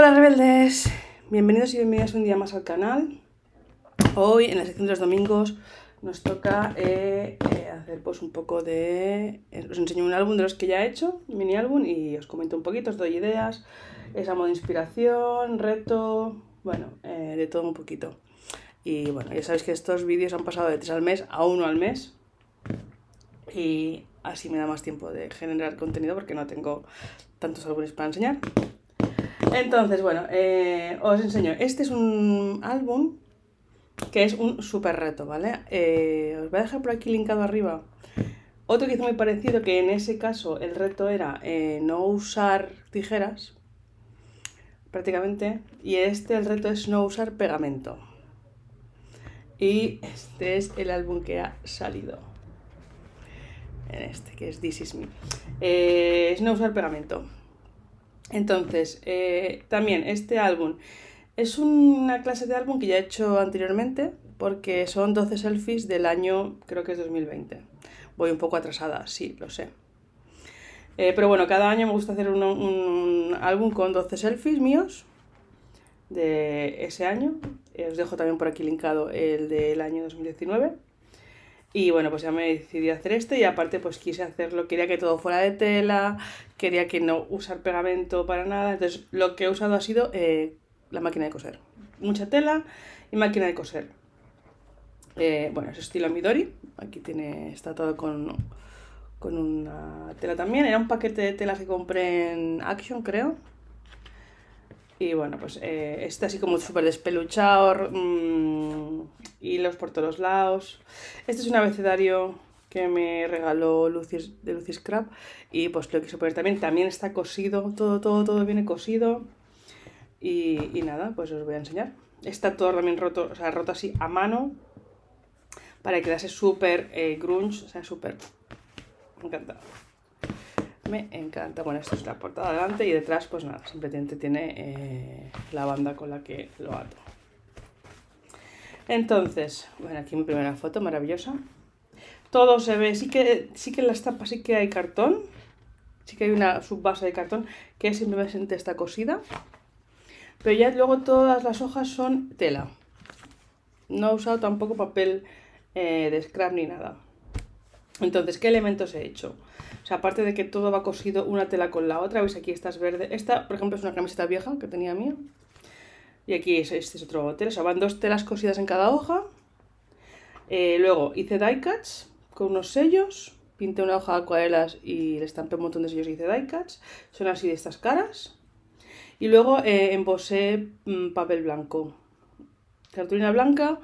Hola rebeldes, bienvenidos y bienvenidas un día más al canal. Hoy en la sección de los domingos nos toca eh, eh, hacer pues un poco de... Eh, os enseño un álbum de los que ya he hecho, mini álbum, y os comento un poquito, os doy ideas, es modo de inspiración, reto, bueno, de todo un poquito. Y bueno, ya sabéis que estos vídeos han pasado de tres al mes a uno al mes. Y así me da más tiempo de generar contenido porque no tengo tantos álbumes para enseñar. Entonces, bueno, eh, os enseño. Este es un álbum que es un super reto, ¿vale? Eh, os voy a dejar por aquí linkado arriba. Otro que hizo muy parecido, que en ese caso el reto era eh, no usar tijeras, prácticamente, y este el reto es no usar pegamento. Y este es el álbum que ha salido. En este, que es This Is Me. es no usar pegamento. Entonces, eh, también este álbum es una clase de álbum que ya he hecho anteriormente porque son 12 selfies del año, creo que es 2020. Voy un poco atrasada, sí, lo sé. Eh, pero bueno, cada año me gusta hacer un, un, álbum con 12 selfies míos de ese año. Eh, os dejo también por aquí linkado el del año 2019. Y bueno, pues ya me decidí a hacer este y aparte pues quise hacerlo, quería que todo fuera de tela, quería que no usar pegamento para nada, entonces lo que he usado ha sido eh, la máquina de coser. Mucha tela y máquina de coser. Eh, bueno, es estilo Midori, aquí tiene, está todo con, con una tela también, era un paquete de tela que compré en Action creo, y bueno, pues eh, está así como súper despeluchado, hilos mm, por todos lados. Este es un abecedario que me regaló Lucy, de Lucy Scrap y pues lo quise poner también. También está cosido, todo, todo, todo viene cosido. Y, nada, pues os voy a enseñar. Está todo también roto, o sea, roto así a mano para que quedase súper eh, grunge, o sea, súper... encantado me encanta. Bueno, esto es la portada delante y detrás, pues nada, simplemente tiene eh, la banda con la que lo ato. Entonces, bueno, aquí mi primera foto, maravillosa. Todo se ve, sí que, sí que en las tapas sí que hay cartón, sí que hay una subbase de cartón que simplemente está cosida, pero ya luego todas las hojas son tela. No he usado tampoco papel eh, de scrap ni nada. Entonces, ¿qué elementos he hecho? O sea, aparte de que todo va cosido una tela con la otra, veis aquí esta es verde Esta, por ejemplo, es una camiseta vieja que tenía mía. Y aquí este es otro tela. O sea, van dos telas cosidas en cada hoja. Eh, luego hice die cuts con unos sellos. Pinté una hoja de acuarelas y le estampé un montón de sellos y hice die cuts. Son así de estas caras. Y luego eh, embosé mm, papel blanco. Cartulina blanca,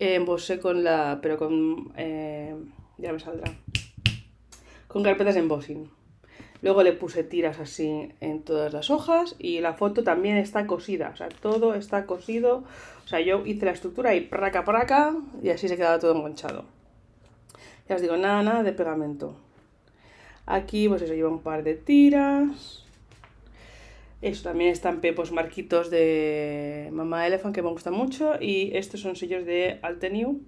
eh, embosé con la. pero con eh, ya me saldrá. Con carpetas de embossing. Luego le puse tiras así en todas las hojas y la foto también está cosida, o sea, todo está cosido. O sea, yo hice la estructura y praca, praca y así se quedaba todo enganchado. Ya os digo, nada, nada de pegamento. Aquí pues eso lleva un par de tiras. Eso también están pepos marquitos de Mamá Elephant que me gusta mucho y estos son sellos de Altenew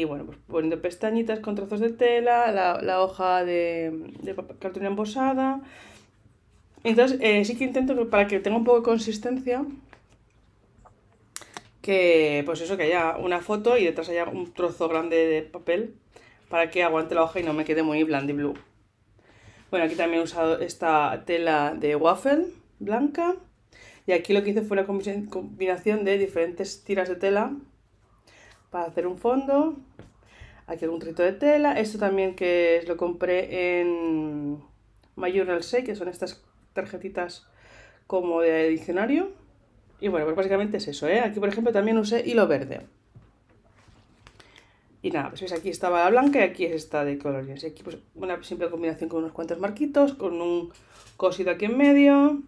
y bueno, pues poniendo pestañitas con trozos de tela, la, hoja de, cartulina embosada. Entonces, eh, sí que intento, para que tenga un poco de consistencia, que pues eso, que haya una foto y detrás haya un trozo grande de papel para que aguante la hoja y no me quede muy blandi-blue Bueno, aquí también he usado esta tela de waffle blanca. Y aquí lo que hice fue una combinación de diferentes tiras de tela para hacer un fondo. Aquí algún trito de tela. Esto también que lo compré en My Journal que son estas tarjetitas como de diccionario. Y bueno, pues básicamente es eso, ¿eh? Aquí, por ejemplo, también usé hilo verde. Y nada, pues veis, aquí estaba la blanca y aquí es esta de colores. Y aquí pues una simple combinación con unos cuantos marquitos, con un cosido aquí en medio.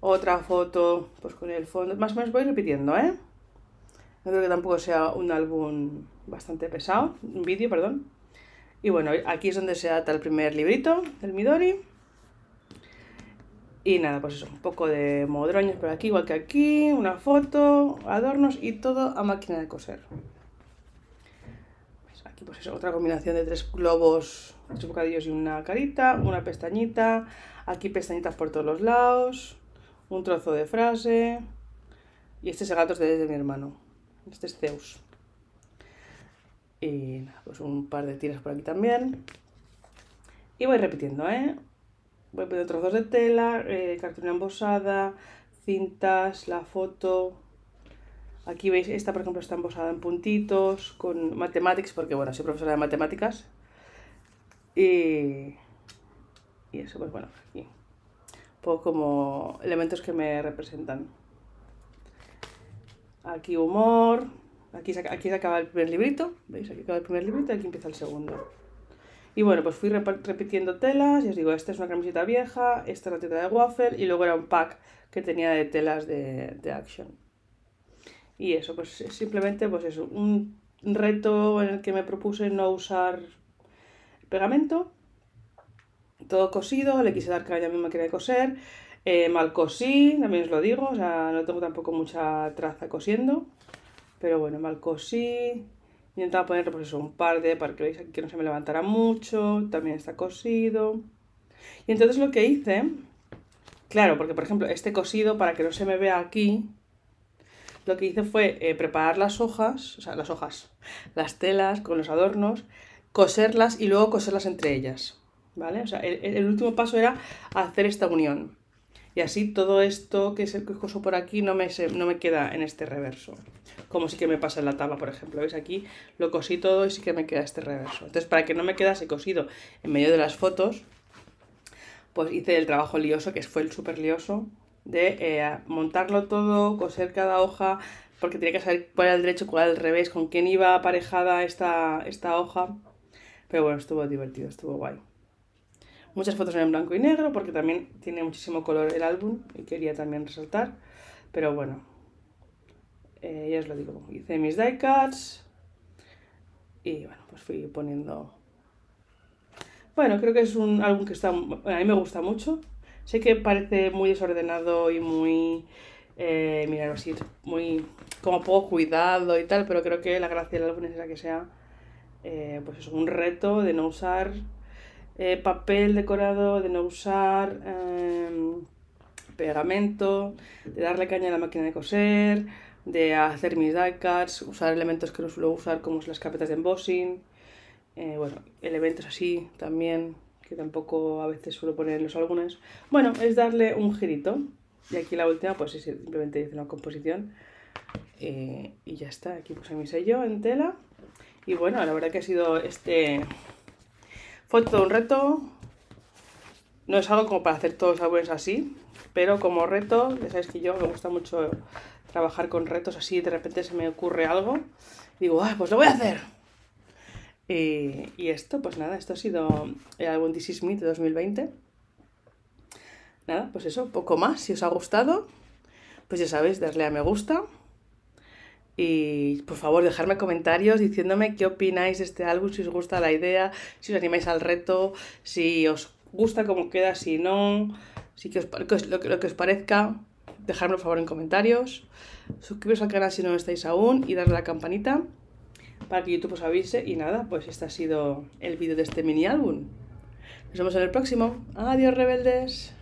Otra foto pues con el fondo. Más o menos voy repitiendo, ¿eh? No creo que tampoco sea un álbum bastante pesado, un vídeo, perdón. Y bueno, aquí es donde se ata el primer librito del Midori. Y nada, pues eso, un poco de modroños por aquí, igual que aquí, una foto, adornos y todo a máquina de coser. Pues aquí pues eso, otra combinación de tres globos, tres bocadillos y una carita, una pestañita, aquí pestañitas por todos los lados, un trozo de frase. Y este es el gato de mi hermano. Este es Zeus. Y nada, pues un par de tiras por aquí también. Y voy repitiendo, ¿eh? Voy poniendo trozos de tela, eh, cartulina embosada, cintas, la foto. Aquí veis, esta por ejemplo está embosada en puntitos, con matemáticas porque bueno, soy profesora de matemáticas. Y, y eso, pues bueno, aquí. Un como elementos que me representan. Aquí humor. Aquí se, aquí se acaba el primer librito. ¿Veis? Aquí acaba el primer librito y aquí empieza el segundo. Y bueno, pues fui repitiendo telas, y os digo, esta es una camiseta vieja, esta es la teta de waffle y luego era un pack que tenía de telas de, de action. Y eso, pues simplemente pues eso, un reto en el que me propuse no usar pegamento, todo cosido, le quise dar caña a mi máquina de coser, eh, mal cosí, también os lo digo, o sea, no tengo tampoco mucha traza cosiendo, pero bueno, mal cosí. Intentaba poner pues un par de para que veáis que no se me levantara mucho, también está cosido. Y entonces lo que hice, claro, porque por ejemplo, este cosido para que no se me vea aquí, lo que hice fue eh, preparar las hojas, o sea, las hojas, las telas con los adornos, coserlas y luego coserlas entre ellas, ¿vale? O sea, el último paso era hacer esta unión. Y así todo esto que es el que coso por aquí no me, no me queda en este reverso. Como sí que me pasa en la tabla, por ejemplo. ¿Veis aquí? Lo cosí todo y sí que me queda este reverso. Entonces, para que no me quedase cosido en medio de las fotos, pues hice el trabajo lioso, que fue el súper lioso, de eh, montarlo todo, coser cada hoja, porque tenía que saber cuál era el derecho, cuál al revés, con quién iba aparejada esta, esta hoja. Pero bueno, estuvo divertido, estuvo guay. Muchas fotos en blanco y negro porque también tiene muchísimo color el álbum y quería también resaltar. Pero bueno, eh, ya os lo digo. Hice mis die-cuts y bueno, pues fui poniendo... Bueno, creo que es un álbum que está... a mí me gusta mucho. Sé que parece muy desordenado y muy... Eh, mirar así, muy como poco cuidado y tal, pero creo que la gracia del álbum es la que sea eh, pues es un reto de no usar eh, papel decorado de no usar, em, pegamento, de darle caña a la máquina de coser, de hacer mis die cards usar elementos que no suelo usar como las carpetas de embossing, eh, bueno, elementos así también que tampoco a veces suelo poner en los álbumes. Bueno, es darle un girito. Y aquí la última, pues es simplemente dice una composición. Eh, y ya está, aquí puse mi sello en tela. Y bueno, la verdad que ha sido este fue todo un reto. No es algo como para hacer todos los álbumes así, pero como reto, ya sabéis que yo me gusta mucho trabajar con retos así, de repente se me ocurre algo, y digo, ah, pues lo voy a hacer! Y, y, esto, pues nada, esto ha sido el álbum This Is Me de 2020. Nada, pues eso, poco más. Si os ha gustado, pues ya sabéis, darle a me gusta. Y por favor, dejadme comentarios diciéndome qué opináis de este álbum, si os gusta la idea, si os animáis al reto, si os gusta cómo queda, si no, si que lo, lo, que os parezca. Dejadme por favor en comentarios. Suscribiros al canal si no lo estáis aún y darle a la campanita para que YouTube os avise. Y nada, pues este ha sido el vídeo de este mini álbum. Nos vemos en el próximo. Adiós, rebeldes.